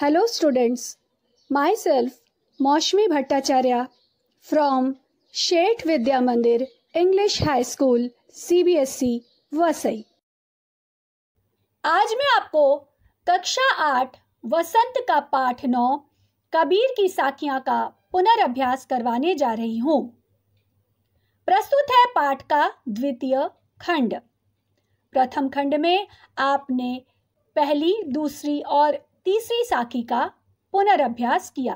hello students myself Moushumi Bhattacharya from Sheth Vidya Mandir English high school C B S CBSE Vasai आज मैं आपको कक्षा आठ वसंत का पाठ नौ कबीर की साखियां का पुनर्भ्यास करवाने जा रही हूं प्रस्तुत है पाठ का द्वितीय खंड प्रथम खंड में आपने पहली दूसरी और तीसरी साखी का पुनरअभ्यास किया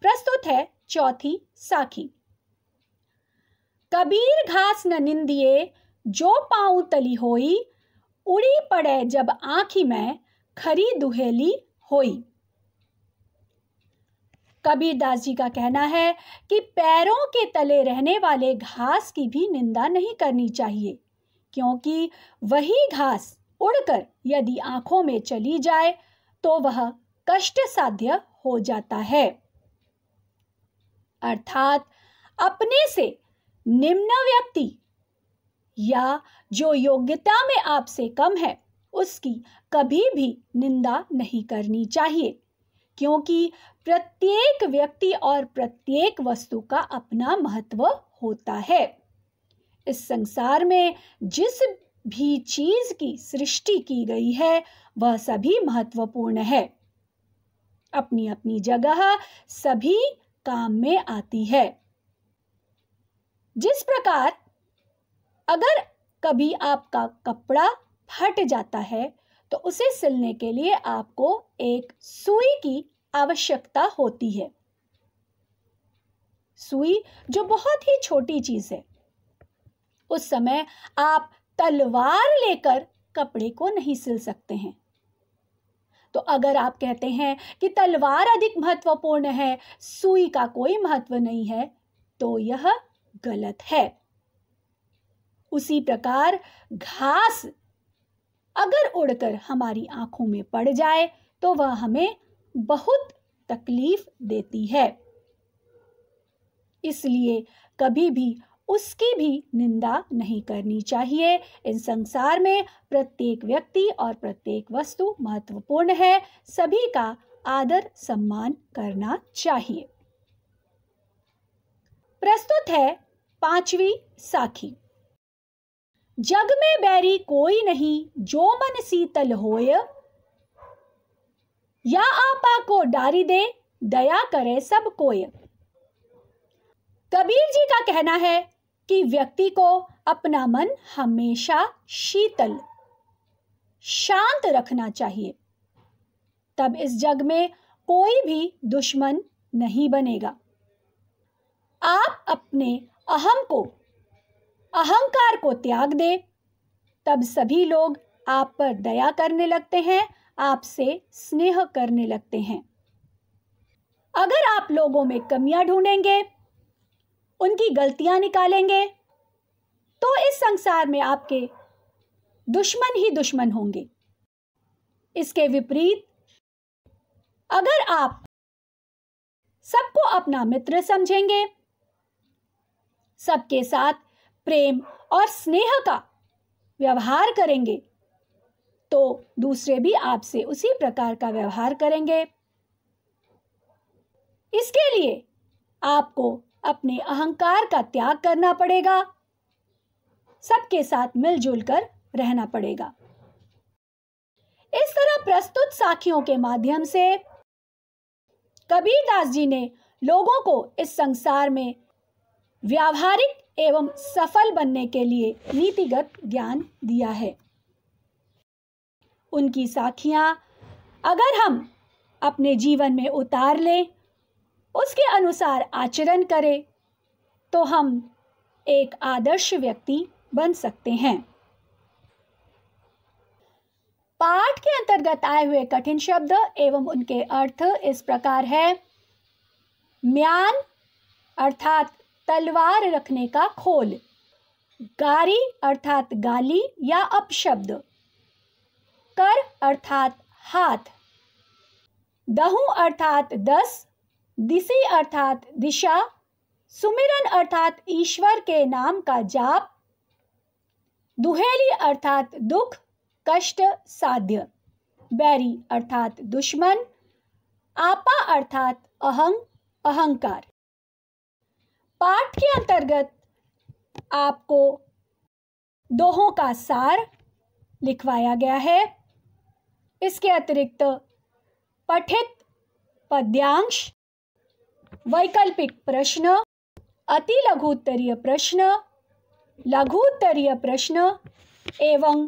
प्रस्तुत है चौथी साखी कबीर घास न निंदिए जो पाऊ तली होई उड़ी पड़े जब आंखी में खरी दुहेली होई दास जी का कहना है कि पैरों के तले रहने वाले घास की भी निंदा नहीं करनी चाहिए क्योंकि वही घास उड़कर यदि आंखों में चली जाए तो वह कष्ट साध्य हो जाता है अर्थात अपने से निम्न व्यक्ति या जो योग्यता में आपसे कम है उसकी कभी भी निंदा नहीं करनी चाहिए क्योंकि प्रत्येक व्यक्ति और प्रत्येक वस्तु का अपना महत्व होता है इस संसार में जिस भी चीज की सृष्टि की गई है वह सभी महत्वपूर्ण है अपनी अपनी जगह सभी काम में आती है जिस प्रकार अगर कभी आपका कपड़ा फट जाता है तो उसे सिलने के लिए आपको एक सुई की आवश्यकता होती है सुई जो बहुत ही छोटी चीज है उस समय आप तलवार लेकर कपड़े को नहीं सिल सकते हैं तो अगर आप कहते हैं कि तलवार अधिक महत्वपूर्ण है सुई का कोई महत्व नहीं है तो यह गलत है उसी प्रकार घास अगर उड़कर हमारी आंखों में पड़ जाए तो वह हमें बहुत तकलीफ देती है इसलिए कभी भी उसकी भी निंदा नहीं करनी चाहिए इन संसार में प्रत्येक व्यक्ति और प्रत्येक वस्तु महत्वपूर्ण है सभी का आदर सम्मान करना चाहिए प्रस्तुत है पांचवी साखी जग में बैरी कोई नहीं जो मन शीतल होय या आपा को डारी दे दया करे सब कोय कबीर जी का कहना है कि व्यक्ति को अपना मन हमेशा शीतल शांत रखना चाहिए तब इस जग में कोई भी दुश्मन नहीं बनेगा आप अपने अहम को अहंकार को त्याग दे तब सभी लोग आप पर दया करने लगते हैं आपसे स्नेह करने लगते हैं अगर आप लोगों में कमियां ढूंढेंगे उनकी गलतियां निकालेंगे तो इस संसार में आपके दुश्मन ही दुश्मन होंगे इसके विपरीत अगर आप सबको अपना मित्र समझेंगे सबके साथ प्रेम और स्नेह का व्यवहार करेंगे तो दूसरे भी आपसे उसी प्रकार का व्यवहार करेंगे इसके लिए आपको अपने अहंकार का त्याग करना पड़ेगा सबके साथ मिलजुल कर रहना पड़ेगा इस तरह प्रस्तुत साखियों के माध्यम से कबीरदास जी ने लोगों को इस संसार में व्यावहारिक एवं सफल बनने के लिए नीतिगत ज्ञान दिया है उनकी साखियां अगर हम अपने जीवन में उतार लें उसके अनुसार आचरण करें तो हम एक आदर्श व्यक्ति बन सकते हैं पाठ के अंतर्गत आए हुए कठिन शब्द एवं उनके अर्थ इस प्रकार है म्यान अर्थात तलवार रखने का खोल गारी अर्थात गाली या अपशब्द कर अर्थात हाथ दहू अर्थात दस दिशी अर्थात दिशा सुमिरन अर्थात ईश्वर के नाम का जाप दुहेली अर्थात दुख कष्ट साध्य बैरी अर्थात दुश्मन आपा अर्थात अहं अहंकार पाठ के अंतर्गत आपको दोहों का सार लिखवाया गया है इसके अतिरिक्त पठित पद्यांश वैकल्पिक प्रश्न अति लघुत्तरीय प्रश्न लघुत्तरीय प्रश्न एवं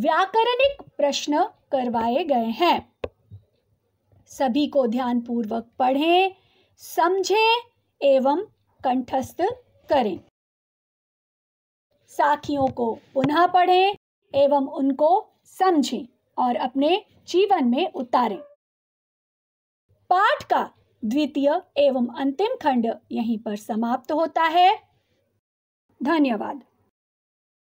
व्याकरणिक प्रश्न करवाए गए हैं सभी को ध्यानपूर्वक पढ़ें समझें एवं कंठस्थ करें साखियों को पुनः पढ़ें एवं उनको समझें और अपने जीवन में उतारें पाठ का द्वितीय एवं अंतिम खंड यहीं पर समाप्त होता है धन्यवाद